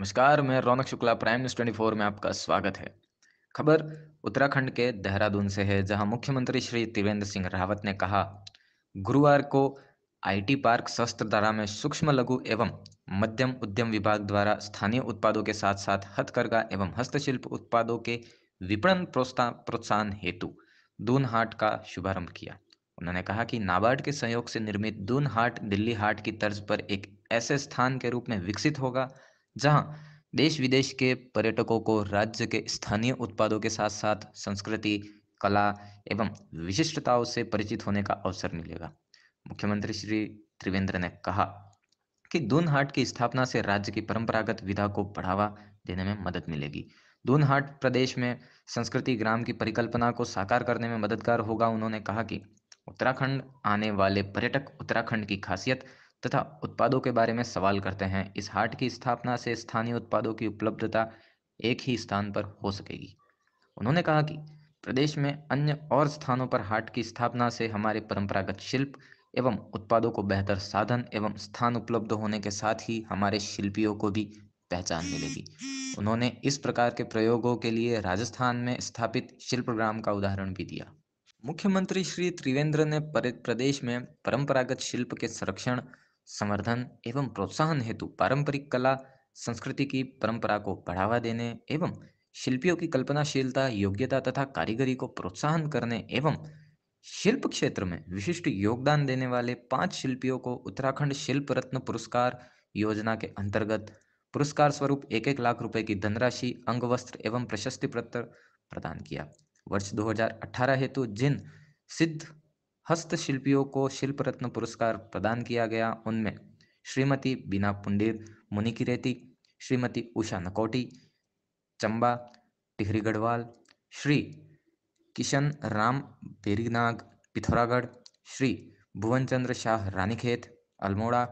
नमस्कार मैं Raunak Shukla prime news twenty four में आपका स्वागत है खबर उत्तराखंड के देहरादून से है जहां मुख्यमंत्री श्री त्रिवेंद्र सिंह रावत ने कहा गुरुवार को आईटी पार्क शस्त्र धारा में सूक्ष्म लघु एवं मध्यम उद्यम विभाग द्वारा स्थानीय उत्पादों के साथ साथ हथकरघा एवं हस्तशिल्प उत्पादों के विपणन प्रोत्साहन हेतु दून हाट का शुभारंभ किया उन्होंने कहा कि नाबार्ड के सहयोग से निर्मित दून हाट दिल्ली हाट की तर्ज पर एक ऐसे स्थान के रूप में विकसित होगा जहां देश विदेश के पर्यटकों को राज्य के स्थानीय उत्पादों के साथ साथ संस्कृति कला एवं विशिष्टताओं से परिचित होने का अवसर मिलेगा मुख्यमंत्री श्री त्रिवेंद्र ने कहा कि दून हाट की स्थापना से राज्य की परंपरागत विधा को बढ़ावा देने में मदद मिलेगी दून हाट प्रदेश में संस्कृति ग्राम की परिकल्पना को साकार करने में मददगार होगा उन्होंने कहा कि उत्तराखंड आने वाले पर्यटक उत्तराखंड की खासियत तथा उत्पादों के बारे में सवाल करते हैं इस हाट की स्थापना से स्थानीय उत्पादों की उपलब्धता एक ही स्थान पर हो सकेगी उन्होंने कहा कि प्रदेश में अन्य और स्थानों पर हाट की स्थापना से हमारे परंपरागत शिल्प एवं उत्पादों को बेहतर साधन एवं स्थान उपलब्ध होने के साथ ही हमारे शिल्पियों को भी पहचान मिलेगी उन्होंने इस प्रकार के प्रयोगों के लिए राजस्थान में स्थापित शिल्प ग्राम का उदाहरण भी दिया मुख्यमंत्री श्री त्रिवेंद्र ने प्रदेश में परंपरागत शिल्प के संरक्षण संवर्धन एवं प्रोत्साहन हेतु पारंपरिक कला संस्कृति की परंपरा को बढ़ावा देने एवं शिल्पियों की कल्पनाशीलता योग्यता तथा कारीगरी को प्रोत्साहन करने एवं शिल्प क्षेत्र में विशिष्ट योगदान देने वाले पांच शिल्पियों को उत्तराखंड शिल्प रत्न पुरस्कार योजना के अंतर्गत पुरस्कार स्वरूप एक एक लाख रुपए की धनराशि अंग वस्त्र एवं प्रशस्ति पत्र प्रदान किया वर्ष 2018 हेतु जिन सिद्ध हस्तशिल्पियों को शिल्प रत्न पुरस्कार प्रदान किया गया उनमें श्रीमती बीना पुंडीर मुनि रेती श्रीमती उषा नकोटी चंबा टिहरी गढ़वाल श्री किशन राम बेरीनाग पिथौरागढ़ श्री भुवन चंद्र शाह रानीखेत अल्मोड़ा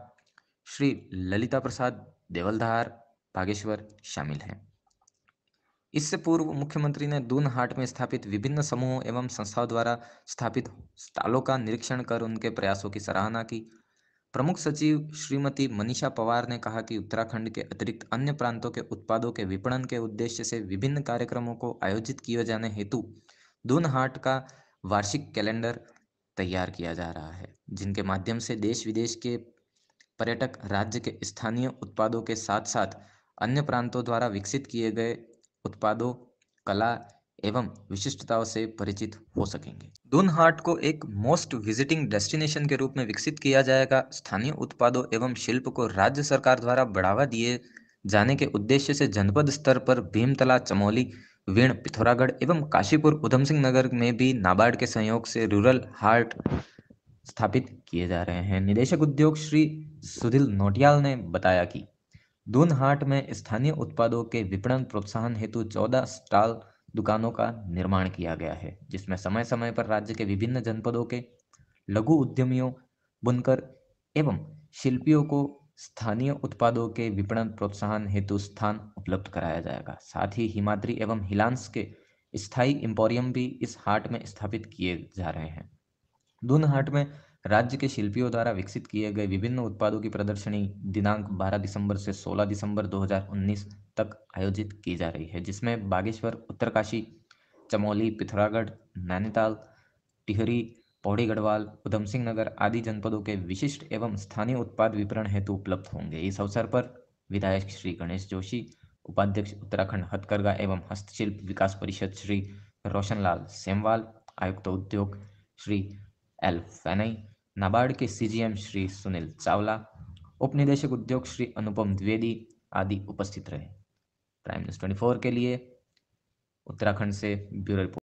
श्री ललिता प्रसाद देवलधार बागेश्वर शामिल हैं इससे पूर्व मुख्यमंत्री ने दून हाट में स्थापित विभिन्न समूहों एवं संस्थाओं द्वारा स्थापित स्टालों का निरीक्षण कर उनके प्रयासों की सराहना की प्रमुख सचिव श्रीमती मनीषा पवार ने कहा कि उत्तराखंड के अतिरिक्त अन्य प्रांतों के उत्पादों के विपणन के उद्देश्य से विभिन्न कार्यक्रमों को आयोजित किए जाने हेतु दून हाट का वार्षिक कैलेंडर तैयार किया जा रहा है जिनके माध्यम से देश विदेश के पर्यटक राज्य के स्थानीय उत्पादों के साथ साथ अन्य प्रांतों द्वारा विकसित किए गए उत्पादों कला एवं विशिष्टताओं से परिचित हो सकेंगे दून हाट को एक मोस्ट विजिटिंग डेस्टिनेशन के रूप में विकसित किया जाएगा स्थानीय उत्पादों एवं शिल्प को राज्य सरकार द्वारा बढ़ावा दिए जाने के उद्देश्य से जनपद स्तर पर भीमतला चमोली वीण पिथौरागढ़ एवं काशीपुर उधम सिंह नगर में भी नाबार्ड के सहयोग से रूरल हार्ट स्थापित किए जा रहे हैं निदेशक उद्योग श्री सुधील नोटियाल ने बताया कि दून हाट में स्थानीय उत्पादों के विपणन प्रोत्साहन हेतु चौदह स्टॉल दुकानों का निर्माण किया गया है जिसमें समय समय पर राज्य के विभिन्न जनपदों के लघु उद्यमियों बुनकर एवं शिल्पियों को स्थानीय उत्पादों के विपणन प्रोत्साहन हेतु स्थान उपलब्ध कराया जाएगा साथ ही हिमाद्री एवं हिलांस के स्थायी एम्पोरियम भी इस हाट में स्थापित किए जा रहे हैं दून हाट में राज्य के शिल्पियों द्वारा विकसित किए गए विभिन्न उत्पादों की प्रदर्शनी दिनांक 12 दिसंबर से 16 दिसंबर 2019 तक आयोजित की जा रही है जिसमें बागेश्वर उत्तरकाशी चमोली पिथौरागढ़ नैनीताल टिहरी पौड़ी गढ़वाल उधम सिंह नगर आदि जनपदों के विशिष्ट एवं स्थानीय उत्पाद विपरण हेतु उपलब्ध होंगे इस अवसर पर विधायक श्री गणेश जोशी उपाध्यक्ष उत्तराखंड हथकरघा एवं हस्तशिल्प विकास परिषद श्री रोशनलाल सेमवाल आयुक्त उद्योग श्री एल फैनई नाबार्ड के सीजीएम श्री सुनील चावला उपनिदेशक उद्योग श्री अनुपम द्विवेदी आदि उपस्थित रहे प्राइम न्यूज ट्वेंटी के लिए उत्तराखंड से ब्यूरो